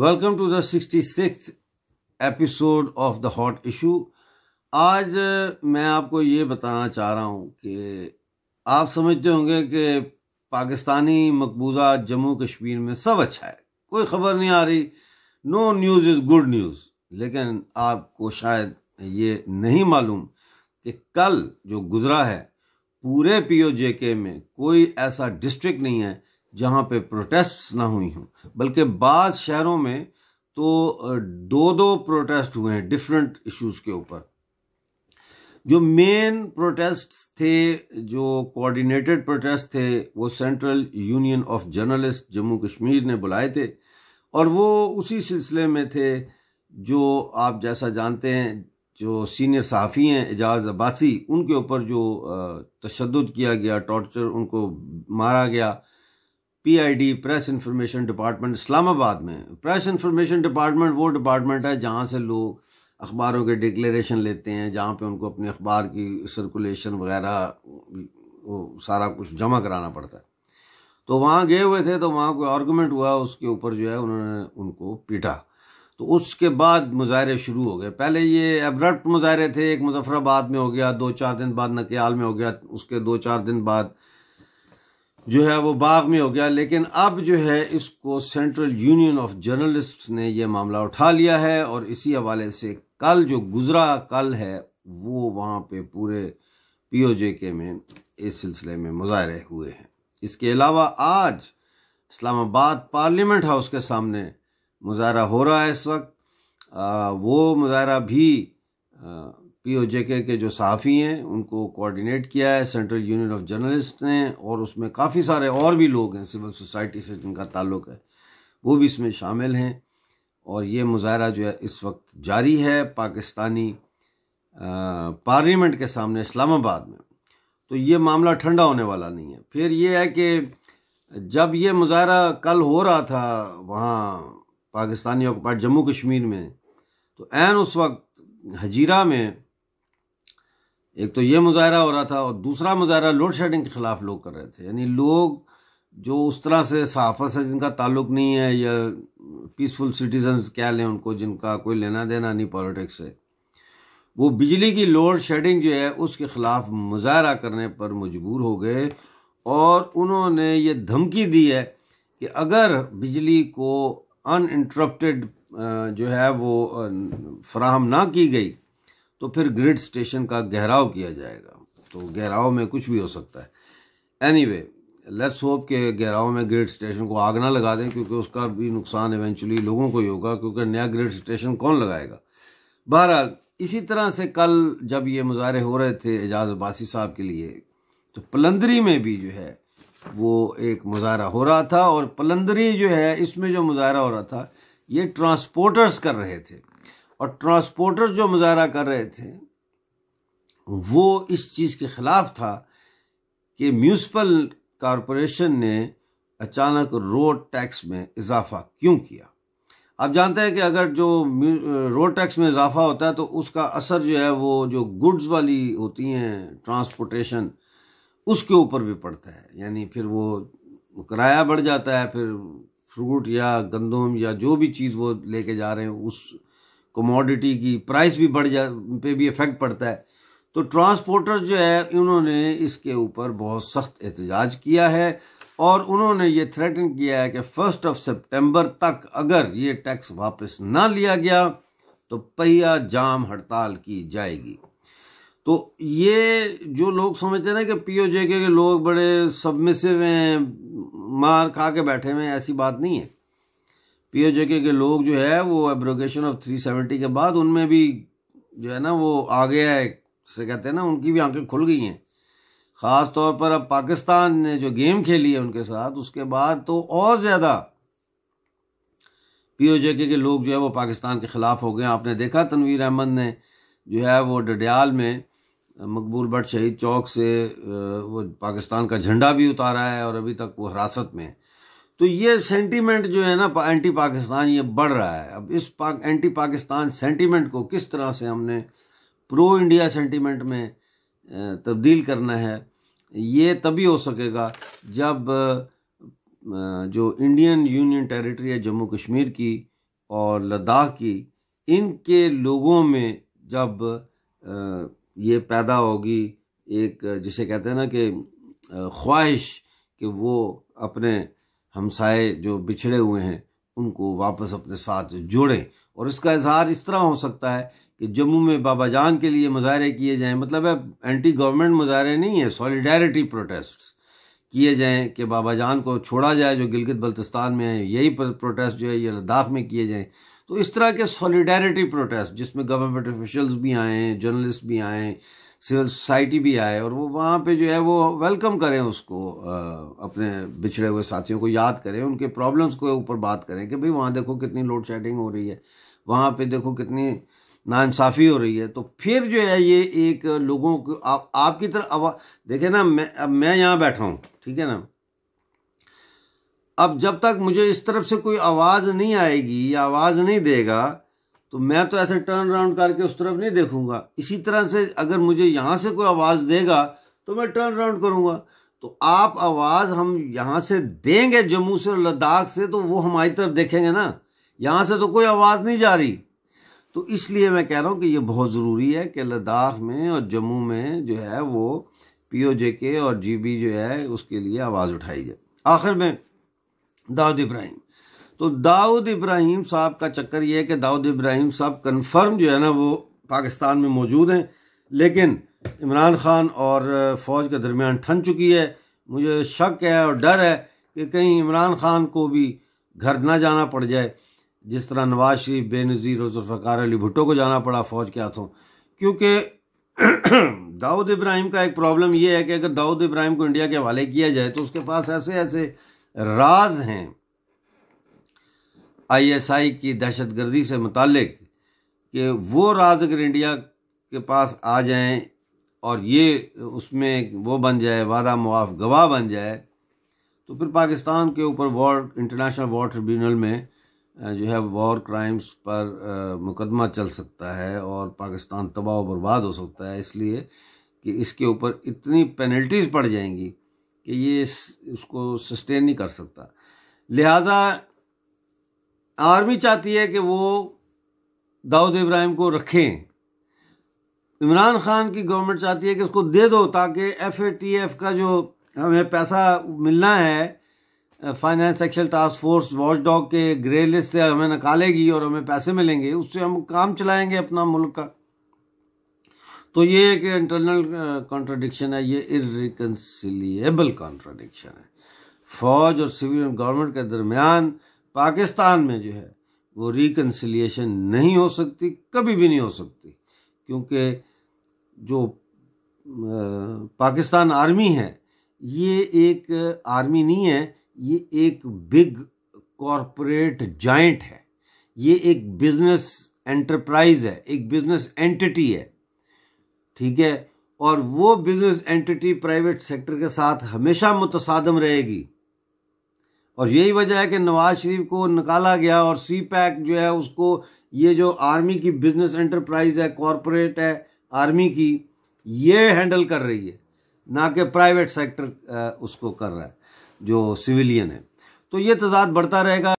welcome to the sixty six episode of the hot issue आज uh, मैं आपको ये बताना चाह रहा हूँ कि आप समझते होंगे कि पाकिस्तानी मकबूजा जम्मू कश्मीर में सब अच्छा है कोई खबर नहीं आ रही no news is good news लेकिन आपको शायद ये नहीं मालूम कि कल जो गुज़रा है पूरे जे के में कोई ऐसा डिस्ट्रिक्ट नहीं है जहाँ पे प्रोटेस्ट ना हुई हों बल्कि बाद शहरों में तो दो दो प्रोटेस्ट हुए हैं डिफरेंट इश्यूज़ के ऊपर जो मेन प्रोटेस्ट थे जो कोऑर्डिनेटेड प्रोटेस्ट थे वो central union of journalist Jammu Kashmir ने बुलाए थे और वो उसी सिलसिले में थे जो आप जैसा जानते हैं जो सीनियर सहाफ़ी हैं एजाज अब्बासी उनके ऊपर जो तशद किया गया टॉर्चर उनको मारा गया PID press information department Islamabad में प्रेस इंफॉर्मेशन डिपार्टमेंट वो डिपार्टमेंट है जहाँ से लोग अखबारों के डिक्लेरेशन लेते हैं जहाँ पे उनको अपने अखबार की सर्कुलेशन वगैरह वो सारा कुछ जमा कराना पड़ता है तो वहाँ गए हुए थे तो वहाँ कोई आर्गूमेंट हुआ उसके ऊपर जो है उन्होंने उनको पीटा तो उसके बाद मुजाहरे शुरू हो गए पहले ये एब्रप्ट मुजाहरे थे एक मुजफ्फराबाद में हो गया दो चार दिन बाद नकियाल में हो गया उसके दो चार दिन बाद जो है वो बाग में हो गया लेकिन अब जो है इसको सेंट्रल यूनियन ऑफ जर्नलिस्ट्स ने ये मामला उठा लिया है और इसी हवाले से कल जो गुजरा कल है वो वहाँ पे पूरे पीओजे के में इस सिलसिले में मुजाहरे हुए हैं इसके अलावा आज इस्लामाबाद पार्लियामेंट हाउस के सामने मुजाहरा हो रहा है इस वक्त आ, वो मुजाहरा भी आ, ओ जे के जो सहाफ़ी हैं उनको कोऑर्डिनेट किया है सेंट्रल यूनियन ऑफ जर्नलिस्ट ने और उसमें काफ़ी सारे और भी लोग हैं सिविल सोसाइटी से जिनका ताल्लुक है वो भी इसमें शामिल हैं और ये मुजाहरा जो है इस वक्त जारी है पाकिस्तानी पार्लियामेंट के सामने इस्लामाबाद में तो ये मामला ठंडा होने वाला नहीं है फिर ये है कि जब ये मुजाहरा कल हो रहा था वहाँ पाकिस्तानी ऑक्यूपाइड जम्मू कश्मीर में तो एन उस वक्त हजीरा में एक तो ये मुजाहरा हो रहा था और दूसरा मुजाहरा लोड शेडिंग के खिलाफ लोग कर रहे थे यानी लोग जो उस तरह से सहाफत से जिनका ताल्लुक नहीं है या पीसफुल सिटीजन क्या लें उनको जिनका कोई लेना देना नहीं पॉलिटिक्स से वो बिजली की लोड शेडिंग जो है उसके ख़िलाफ़ मुजाहरा करने पर मजबूर हो गए और उन्होंने ये धमकी दी है कि अगर बिजली को अनइंटरप्टेड जो है वो फ्राहम ना की गई तो फिर ग्रिड स्टेशन का गहराव किया जाएगा तो गहराव में कुछ भी हो सकता है एनी वे लेट्स होप के गहराव में ग्रिड स्टेशन को आग ना लगा दें क्योंकि उसका भी नुकसान इवेंचुअली लोगों को ही होगा क्योंकि नया ग्रिड स्टेशन कौन लगाएगा बहरहाल इसी तरह से कल जब ये मुजाहरे हो रहे थे एजाज अब्बासी साहब के लिए तो पलंदरी में भी जो है वो एक मुजाहरा हो रहा था और पलंदरी जो है इसमें जो मुजाहरा हो रहा था ये ट्रांसपोर्टर्स कर रहे थे और ट्रांसपोर्टर जो मुजाहरा कर रहे थे वो इस चीज़ के ख़िलाफ़ था कि म्यूनसिपल कॉरपोरेशन ने अचानक रोड टैक्स में इजाफा क्यों किया आप जानते हैं कि अगर जो रोड टैक्स में इजाफा होता है तो उसका असर जो है वो जो गुड्स वाली होती हैं ट्रांसपोर्टेशन उसके ऊपर भी पड़ता है यानी फिर वो किराया बढ़ जाता है फिर फ्रूट या गंदम या जो भी चीज़ वो लेके जा रहे हैं उस कमोडिटी की प्राइस भी बढ़ जा पे भी इफ़ेक्ट पड़ता है तो ट्रांसपोर्टर्स जो है इन्होंने इसके ऊपर बहुत सख्त एहतजाज किया है और उन्होंने ये थ्रेटन किया है कि फर्स्ट ऑफ सितंबर तक अगर ये टैक्स वापस ना लिया गया तो पहिया जाम हड़ताल की जाएगी तो ये जो लोग समझते हैं ना कि पी ओ जे के लोग बड़े सबमिसिव हैं मार खा के बैठे हुए ऐसी बात नहीं है पीओजेके के लोग जो है वो एब्रोगेशन ऑफ 370 के बाद उनमें भी जो है ना वो आ गया है से कहते हैं ना उनकी भी आंखें खुल गई हैं ख़ास तौर पर अब पाकिस्तान ने जो गेम खेली है उनके साथ उसके बाद तो और ज़्यादा पीओजेके के लोग जो है वो पाकिस्तान के ख़िलाफ़ हो गए आपने देखा तनवीर अहमद ने जो है वो डडयाल में मकबूल भट्ट शहीद चौक से वो पाकिस्तान का झंडा भी उतारा है और अभी तक वो हिरासत में है तो ये सेंटीमेंट जो है ना एंटी पाकिस्तान ये बढ़ रहा है अब इस पा एंटी पाकिस्तान सेंटीमेंट को किस तरह से हमने प्रो इंडिया सेंटीमेंट में तब्दील करना है ये तभी हो सकेगा जब जो इंडियन यूनियन टेरिटरी है जम्मू कश्मीर की और लद्दाख की इनके लोगों में जब ये पैदा होगी एक जिसे कहते हैं ना कि ख्वाहिश कि वो अपने हमसाए जो बिछड़े हुए हैं उनको वापस अपने साथ जोड़ें और इसका इजहार इस तरह हो सकता है कि जम्मू में बाबा जान के लिए मुजाहरे किए जाएं मतलब है एंटी गवर्नमेंट मुजाहरे नहीं है सॉलिडारिटी प्रोटेस्ट किए जाएं कि बाबा जान को छोड़ा जाए जो गिलगित बल्तिस्तान में है यही प्रोटेस्ट जो है ये लद्दाख में किए जाएं तो इस तरह के सॉलिडारिटी प्रोटेस्ट जिसमें गवर्नमेंट ऑफिशल्स भी आएँ जर्नलिस्ट भी आएँ सिविल सोसाइटी भी आए और वो वहाँ पे जो है वो वेलकम करें उसको अपने बिछड़े हुए साथियों को याद करें उनके प्रॉब्लम्स के ऊपर बात करें कि भाई वहाँ देखो कितनी लोड शेडिंग हो रही है वहाँ पे देखो कितनी नाइंसाफ़ी हो रही है तो फिर जो है ये एक लोगों को आप आपकी तरफ अब देखे ना मैं अब मैं यहाँ बैठा हूँ ठीक है ना अब जब तक मुझे इस तरफ से कोई आवाज़ नहीं आएगी या आवाज़ नहीं देगा तो मैं तो ऐसे टर्न राउंड करके उस तरफ नहीं देखूंगा इसी तरह से अगर मुझे यहाँ से कोई आवाज़ देगा तो मैं टर्न राउंड करूँगा तो आप आवाज़ हम यहाँ से देंगे जम्मू से लद्दाख से तो वो हमारी तरफ देखेंगे ना यहाँ से तो कोई आवाज़ नहीं जा रही तो इसलिए मैं कह रहा हूँ कि ये बहुत ज़रूरी है कि लद्दाख में और जम्मू में जो है वो पी ओ जे के और जी बी जो है उसके लिए आवाज़ उठाई जाए आखिर में दाऊद इब्राहिम तो दाऊद इब्राहिम साहब का चक्कर यह है कि दाऊद इब्राहिम साहब कन्फर्म जो है ना वो पाकिस्तान में मौजूद हैं लेकिन इमरान खान और फौज के दरमियान ठन चुकी है मुझे शक है और डर है कि कहीं इमरान खान को भी घर ना जाना पड़ जाए जिस तरह नवाज शरीफ बेनज़ीर और जुल्फ़ार अली भुट्टो को जाना पड़ा फ़ौज के हाथों क्योंकि दाऊद इब्राहिम का एक प्रॉब्लम यह है कि अगर दाऊद इब्राहिम को इंडिया के हवाले किया जाए तो उसके पास ऐसे ऐसे राज हैं आई एस आई की दहशतगर्दी से मुतल कि वो राज अगर इंडिया के पास आ जाएं और ये उसमें वो बन जाए वादा मुआफ गवाह बन जाए तो फिर पाकिस्तान के ऊपर वॉर इंटरनेशनल वॉर ट्रिब्यूनल में जो है वॉर क्राइम्स पर मुकदमा चल सकता है और पाकिस्तान तबाह बर्बाद हो सकता है इसलिए कि इसके ऊपर इतनी पेनल्टीज़ पड़ जाएंगी कि ये इसको सस्टेन नहीं कर सकता लिहाजा आर्मी चाहती है कि वो दाऊद इब्राहिम को रखें इमरान खान की गवर्नमेंट चाहती है कि उसको दे दो ताकि एफ ए टी एफ का जो हमें पैसा मिलना है finance action task force watchdog के ग्रे लिस्ट से हमें निकालेगी और हमें पैसे मिलेंगे उससे हम काम चलाएंगे अपना मुल्क का तो ये एक इंटरनल कॉन्ट्राडिक्शन uh, है ये इरिकन्सिलिएबल कॉन्ट्राडिक्शन है फौज और सिविल गवर्नमेंट के दरमियान पाकिस्तान में जो है वो रिकन्सिलियेशन नहीं हो सकती कभी भी नहीं हो सकती क्योंकि जो पाकिस्तान आर्मी है ये एक आर्मी नहीं है ये एक बिग कॉरपोरेट जाइंट है ये एक बिजनेस एंटरप्राइज है एक बिजनेस एंटिटी है ठीक है और वो बिजनेस एंटिटी प्राइवेट सेक्टर के साथ हमेशा मुतसादम रहेगी और यही वजह है कि नवाज शरीफ को निकाला गया और सी पैक जो है उसको ये जो आर्मी की बिजनेस एंटरप्राइज है कॉरपोरेट है आर्मी की ये हैंडल कर रही है ना कि प्राइवेट सेक्टर उसको कर रहा है जो सिविलियन है तो ये तजाद बढ़ता रहेगा